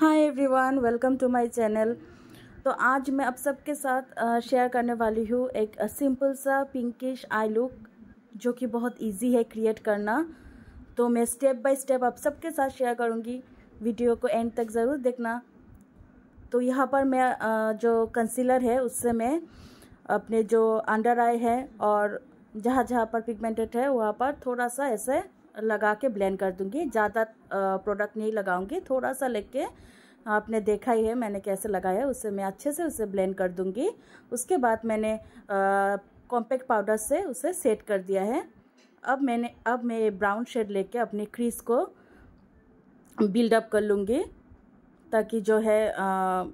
hi everyone welcome to my channel तो आज मैं आप सबके साथ शेयर करने वाली हूँ एक सिंपल सा पिंकिश आई लुक जो कि बहुत इजी है क्रिएट करना तो मैं स्टेप बाय स्टेप आप सबके साथ शेयर करूँगी वीडियो को एंड तक ज़रूर देखना तो यहाँ पर मैं जो कंसीलर है उससे मैं अपने जो अंडर आई है और जहाँ जहाँ पर पिगमेंटेड है वहाँ पर थोड़ा सा ऐसे लगा के ब्लेंड कर दूंगी ज़्यादा प्रोडक्ट नहीं लगाऊंगी थोड़ा सा लेके आपने देखा ही है मैंने कैसे लगाया उसे मैं अच्छे से उसे ब्लेंड कर दूंगी उसके बाद मैंने कॉम्पैक्ट पाउडर से उसे सेट कर दिया है अब मैंने अब मैं ब्राउन शेड लेके अपनी क्रीज को बिल्डअप कर लूँगी ताकि जो है आ,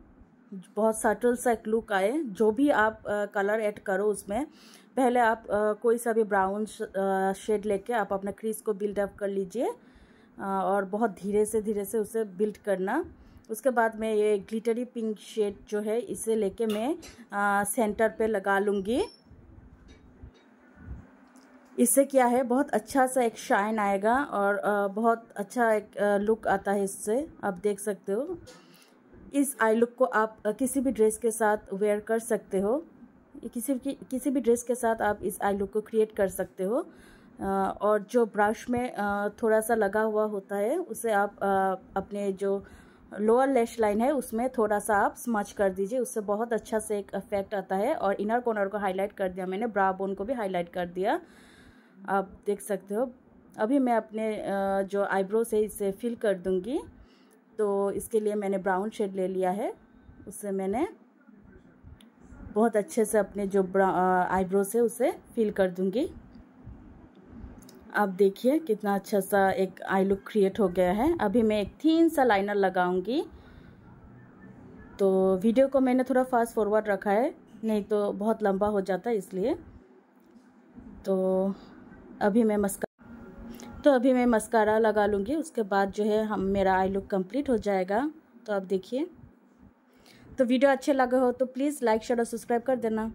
बहुत सटल सा एक लुक आए जो भी आप कलर ऐड करो उसमें पहले आप आ, कोई सा भी ब्राउन शेड लेके आप अपने क्रीज को बिल्ड अप कर लीजिए और बहुत धीरे से धीरे से उसे बिल्ड करना उसके बाद मैं ये ग्लिटरी पिंक शेड जो है इसे लेके मैं आ, सेंटर पे लगा लूँगी इससे क्या है बहुत अच्छा सा एक शाइन आएगा और आ, बहुत अच्छा एक लुक आता है इससे आप देख सकते हो इस आई लुक को आप किसी भी ड्रेस के साथ वेयर कर सकते हो किसी भी किसी भी ड्रेस के साथ आप इस आई लुक को क्रिएट कर सकते हो और जो ब्रश में थोड़ा सा लगा हुआ होता है उसे आप अपने जो लोअर लेश लाइन है उसमें थोड़ा सा आप स्मच कर दीजिए उससे बहुत अच्छा से एक इफेक्ट आता है और इनर कॉर्नर को हाईलाइट कर दिया मैंने ब्रा बोन को भी हाईलाइट कर दिया आप देख सकते हो अभी मैं अपने जो आईब्रो से इसे फिल कर दूंगी तो इसके लिए मैंने ब्राउन शेड ले लिया है उससे मैंने बहुत अच्छे से अपने जो आईब्रोज है उसे फिल कर दूंगी आप देखिए कितना अच्छा सा एक आई लुक क्रिएट हो गया है अभी मैं एक थीन सा लाइनर लगाऊंगी तो वीडियो को मैंने थोड़ा फास्ट फॉरवर्ड रखा है नहीं तो बहुत लंबा हो जाता है इसलिए तो अभी मैं मस्का तो अभी मैं मस्कारा लगा लूँगी उसके बाद जो है हम मेरा आई लुक कम्प्लीट हो जाएगा तो आप देखिए तो वीडियो अच्छे लगे हो तो प्लीज़ लाइक शेयर और सब्सक्राइब कर देना